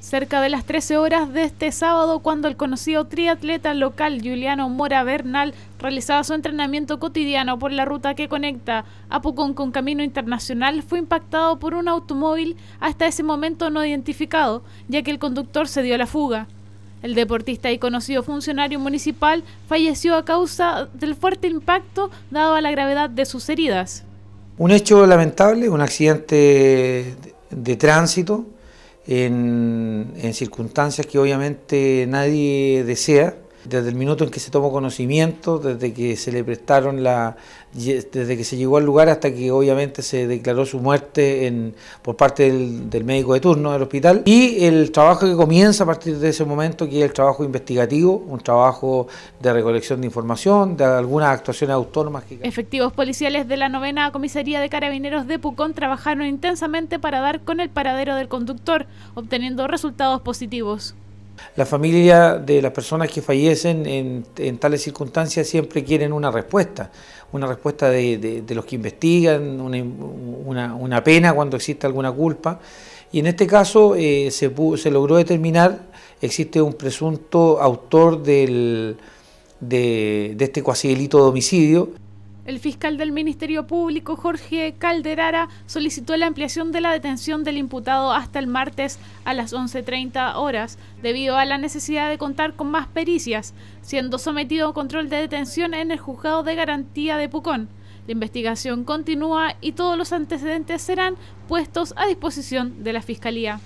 cerca de las 13 horas de este sábado cuando el conocido triatleta local Juliano Mora Bernal realizaba su entrenamiento cotidiano por la ruta que conecta Pucón con Camino Internacional, fue impactado por un automóvil hasta ese momento no identificado, ya que el conductor se dio a la fuga. El deportista y conocido funcionario municipal falleció a causa del fuerte impacto dado a la gravedad de sus heridas. Un hecho lamentable, un accidente de tránsito, en, circunstancias que obviamente nadie desea desde el minuto en que se tomó conocimiento, desde que se le prestaron la. desde que se llegó al lugar hasta que obviamente se declaró su muerte en, por parte del, médico de turno del hospital. Y el trabajo que comienza a partir de ese momento, que es el trabajo investigativo, un trabajo de recolección de información, de algunas actuaciones autónomas. Efectivos policiales de la novena comisaría de carabineros de Pucón trabajaron intensamente para dar con el paradero del conductor, obteniendo resultados positivos. La familia de las personas que fallecen en, tales circunstancias siempre quieren una respuesta, una respuesta de, los que investigan, una, pena cuando existe alguna culpa. Y en este caso eh, se, logró determinar, existe un presunto autor de, de este cuasi delito de homicidio. El fiscal del Ministerio Público, Jorge Calderara, solicitó la ampliación de la detención del imputado hasta el martes a las 11.30 horas, debido a la necesidad de contar con más pericias, siendo sometido a control de detención en el juzgado de garantía de Pucón. La investigación continúa y todos los antecedentes serán puestos a disposición de la Fiscalía.